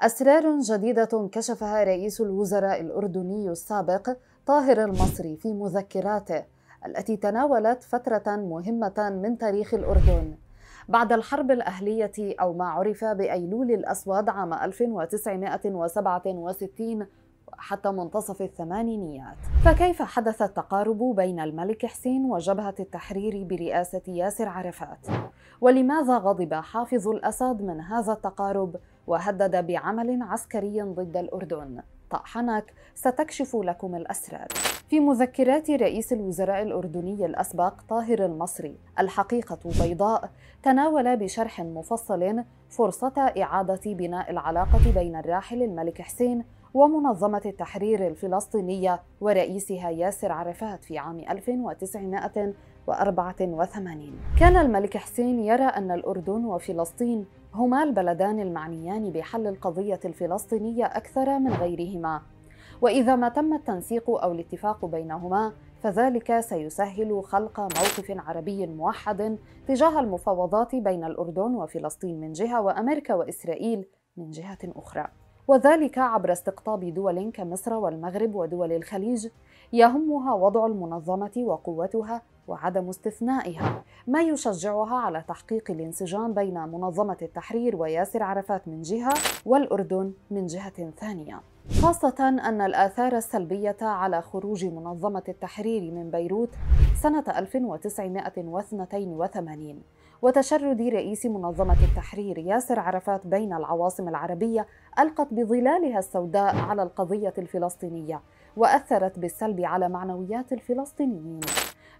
أسرار جديدة كشفها رئيس الوزراء الأردني السابق طاهر المصري في مذكراته التي تناولت فترة مهمة من تاريخ الأردن بعد الحرب الأهلية أو ما عرف بأيلول الأسود عام 1967 حتى منتصف الثمانينيات فكيف حدث التقارب بين الملك حسين وجبهة التحرير برئاسة ياسر عرفات؟ ولماذا غضب حافظ الأسد من هذا التقارب وهدد بعمل عسكري ضد الأردن؟ طأحنك ستكشف لكم الأسرار في مذكرات رئيس الوزراء الأردني الأسبق طاهر المصري الحقيقة بيضاء تناول بشرح مفصل فرصة إعادة بناء العلاقة بين الراحل الملك حسين ومنظمة التحرير الفلسطينية ورئيسها ياسر عرفات في عام 1984 كان الملك حسين يرى أن الأردن وفلسطين هما البلدان المعنيان بحل القضية الفلسطينية أكثر من غيرهما وإذا ما تم التنسيق أو الاتفاق بينهما فذلك سيسهل خلق موقف عربي موحد تجاه المفاوضات بين الأردن وفلسطين من جهة وأمريكا وإسرائيل من جهة أخرى وذلك عبر استقطاب دول كمصر والمغرب ودول الخليج يهمها وضع المنظمه وقوتها وعدم استثنائها ما يشجعها على تحقيق الانسجام بين منظمه التحرير وياسر عرفات من جهه والاردن من جهه ثانيه خاصة أن الآثار السلبية على خروج منظمة التحرير من بيروت سنة 1982 وتشرد رئيس منظمة التحرير ياسر عرفات بين العواصم العربية ألقت بظلالها السوداء على القضية الفلسطينية وأثرت بالسلب على معنويات الفلسطينيين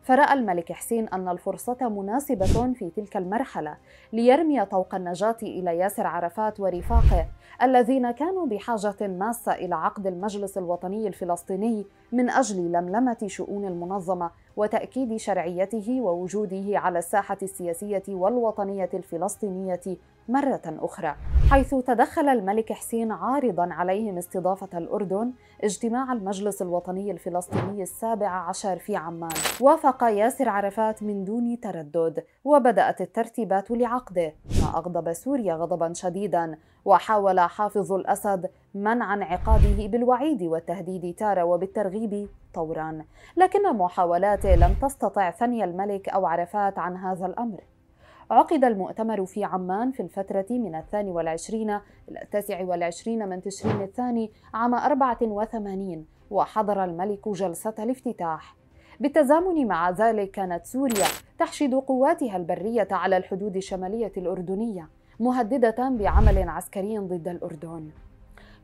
فرأى الملك حسين أن الفرصة مناسبة في تلك المرحلة ليرمي طوق النجاة إلى ياسر عرفات ورفاقه الذين كانوا بحاجة ماسة إلى عقد المجلس الوطني الفلسطيني من أجل لملمة شؤون المنظمة وتأكيد شرعيته ووجوده على الساحة السياسية والوطنية الفلسطينية مرة أخرى، حيث تدخل الملك حسين عارضا عليهم استضافة الأردن اجتماع المجلس الوطني الفلسطيني السابع عشر في عمان. وافق ياسر عرفات من دون تردد، وبدأت الترتيبات لعقده، ما أغضب سوريا غضبا شديدا، وحاول حافظ الأسد منع انعقاده بالوعيد والتهديد تارة وبالترغيب طورا لكن محاولاته لم تستطع ثني الملك أو عرفات عن هذا الأمر عقد المؤتمر في عمان في الفترة من الثاني والعشرين إلى التاسع والعشرين من تشرين الثاني عام 84 وحضر الملك جلسة الافتتاح بالتزامن مع ذلك كانت سوريا تحشد قواتها البرية على الحدود الشمالية الأردنية مهددة بعمل عسكري ضد الأردن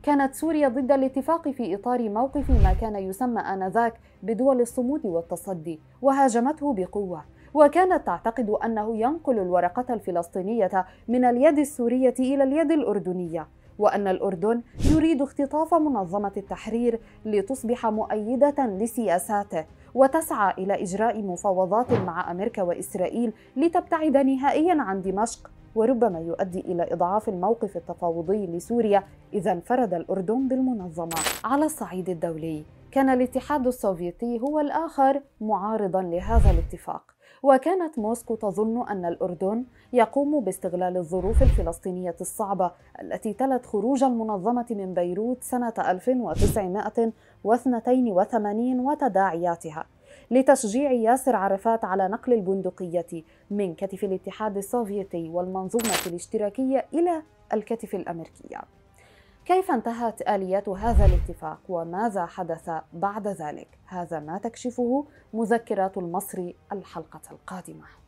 كانت سوريا ضد الاتفاق في إطار موقف ما كان يسمى آنذاك بدول الصمود والتصدي وهاجمته بقوة وكانت تعتقد أنه ينقل الورقة الفلسطينية من اليد السورية إلى اليد الأردنية وأن الأردن يريد اختطاف منظمة التحرير لتصبح مؤيدة لسياساته وتسعى إلى إجراء مفاوضات مع أمريكا وإسرائيل لتبتعد نهائيا عن دمشق وربما يؤدي إلى إضعاف الموقف التفاوضي لسوريا إذا انفرد الأردن بالمنظمة على الصعيد الدولي كان الاتحاد السوفيتي هو الآخر معارضا لهذا الاتفاق وكانت موسكو تظن أن الأردن يقوم باستغلال الظروف الفلسطينية الصعبة التي تلت خروج المنظمة من بيروت سنة 1982 وتداعياتها لتشجيع ياسر عرفات على نقل البندقية من كتف الاتحاد السوفيتي والمنظومة الاشتراكية إلى الكتف الأمريكية كيف انتهت آليات هذا الاتفاق وماذا حدث بعد ذلك؟ هذا ما تكشفه مذكرات المصري الحلقة القادمة